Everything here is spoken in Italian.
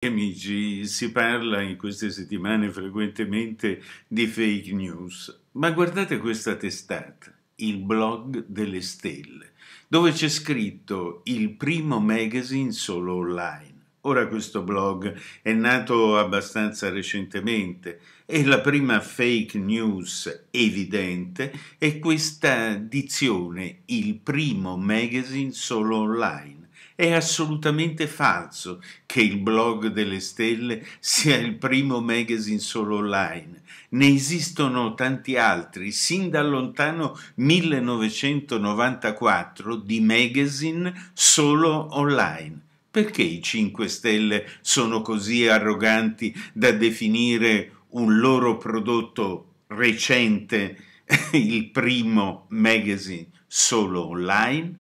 Amici, si parla in queste settimane frequentemente di fake news, ma guardate questa testata, il blog delle stelle, dove c'è scritto il primo magazine solo online. Ora questo blog è nato abbastanza recentemente e la prima fake news evidente è questa dizione, il primo magazine solo online è assolutamente falso che il blog delle stelle sia il primo magazine solo online. Ne esistono tanti altri, sin dal lontano 1994, di magazine solo online. Perché i 5 Stelle sono così arroganti da definire un loro prodotto recente il primo magazine solo online?